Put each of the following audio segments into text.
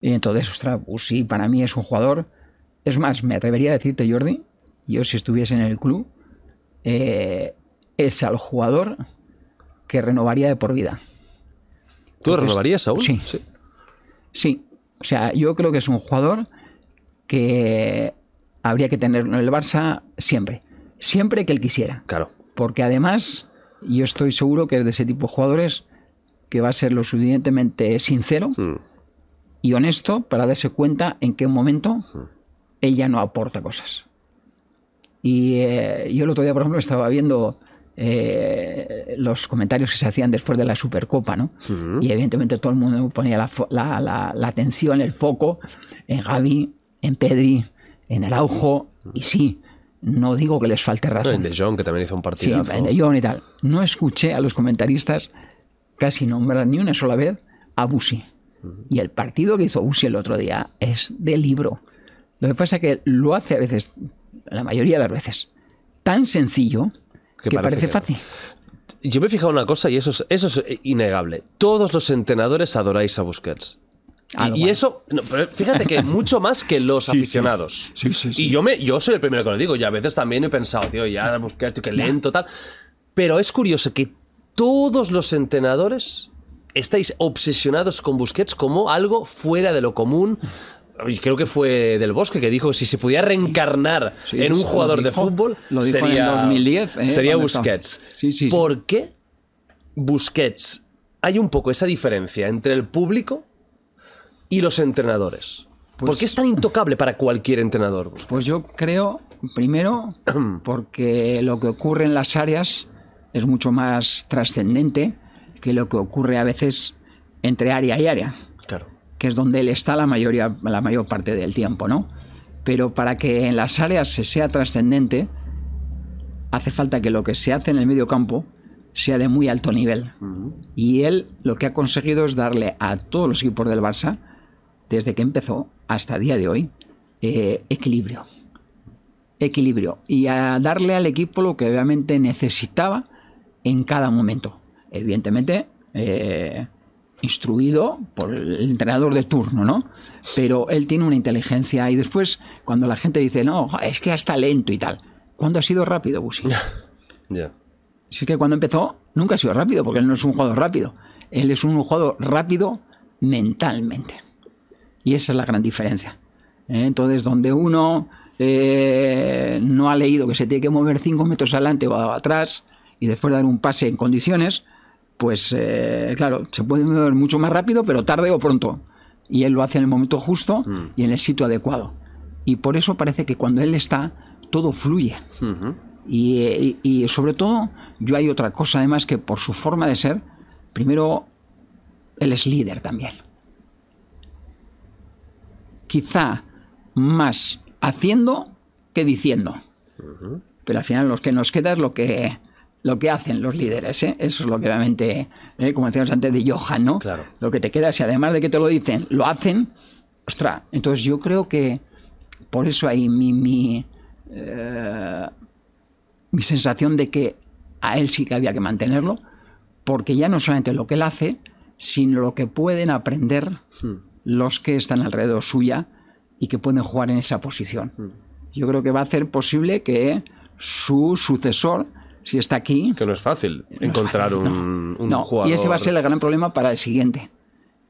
Y entonces, ostras, pues sí, para mí es un jugador. Es más, me atrevería a decirte, Jordi, yo si estuviese en el club, eh, es al jugador que renovaría de por vida. ¿Tú renovarías aún? Sí. sí. Sí. O sea, yo creo que es un jugador que habría que tenerlo en el Barça siempre. Siempre que él quisiera. Claro. Porque además, yo estoy seguro que es de ese tipo de jugadores que va a ser lo suficientemente sincero y honesto para darse cuenta en qué momento ella no aporta cosas. Y eh, yo el otro día, por ejemplo, estaba viendo eh, los comentarios que se hacían después de la Supercopa, ¿no? Y evidentemente todo el mundo ponía la, atención, el foco en Gaby, en Pedri, en Araujo, y sí, no digo que les falte razón. en De Jong, que también hizo un partido Sí, en y tal. No escuché a los comentaristas casi nombra ni una sola vez a Bussi. Y el partido que hizo Bussi el otro día es de libro. Lo que pasa es que lo hace a veces, la mayoría de las veces, tan sencillo que, parece, fácil. Yo me he fijado una cosa y eso es, eso es innegable. Todos los entrenadores adoráis a Busquets. y, eso, fíjate que mucho más que los aficionados. y yo, me, yo soy el primero que lo digo, y a veces también he pensado, tío, ya Busquets, qué lento, tal. Pero es curioso que todos los entrenadores estáis obsesionados con Busquets como algo fuera de lo común. Creo que fue Del Bosque que dijo si se pudiera reencarnar en un jugador de fútbol, lo sería, ¿eh? sería Busquets. ¿Por qué Busquets? Hay un poco esa diferencia entre el público y los entrenadores. ¿Por qué es pues tan intocable para cualquier entrenador? Pues yo creo, primero, porque lo que ocurre en las áreas es mucho más trascendente que lo que ocurre a veces entre área y área, que es donde él está la, mayoría, la mayor parte del tiempo, ¿no? Pero para que en las áreas se sea trascendente, hace falta que lo que se hace en el medio campo sea de muy alto nivel. Y él lo que ha conseguido es darle a todos los equipos del Barça, desde que empezó hasta el día de hoy, eh, equilibrio. Equilibrio. Y a darle al equipo lo que obviamente necesitaba en cada momento. Evidentemente, eh, instruido por el entrenador de turno, ¿no? Pero él tiene una inteligencia y después cuando la gente dice, no, es que hasta lento y tal, ¿cuándo ha sido rápido, Busi? Ya. que cuando empezó, nunca ha sido rápido, porque él no es un jugador rápido. Él es un jugador rápido mentalmente. Y esa es la gran diferencia. ¿Eh? Entonces, donde uno eh, no ha leído que se tiene que mover 5 metros adelante o atrás, y después dar un pase en condiciones, pues eh, claro, se puede mover mucho más rápido, pero tarde o pronto. Y él lo hace en el momento justo mm. y en el sitio adecuado. Y por eso parece que cuando él está, todo fluye. Eh, y, sobre todo, yo hay otra cosa además que por su forma de ser, primero, él es líder también. Quizá más haciendo que diciendo. Pero al final lo que nos queda es lo que lo que hacen los líderes. ¿eh? Eso es lo que realmente, ¿eh? como decíamos antes de Johan, ¿no? Claro. Lo que te queda, si además de que te lo dicen, lo hacen, ostra. Entonces yo creo que por eso hay mi, mi, eh, mi sensación de que a él sí que había que mantenerlo, porque ya no solamente lo que él hace, sino lo que pueden aprender hmm. los que están alrededor suya y que pueden jugar en esa posición. Hmm. Yo creo que va a hacer posible que su sucesor si está aquí. Que no es fácil encontrar un, jugador. Y ese va a ser el gran problema para el siguiente.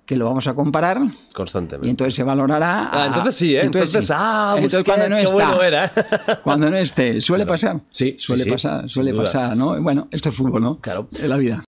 Que lo vamos a comparar. Constantemente. Y entonces se valorará. Ah, entonces sí, ¿eh? Entonces, ah, entonces, cuando no esté ¿eh? cuando no esté. Suele pasar. Sí. Suele pasar, suele pasar, ¿no? Bueno, esto es fútbol, ¿no? Claro. Es la vida.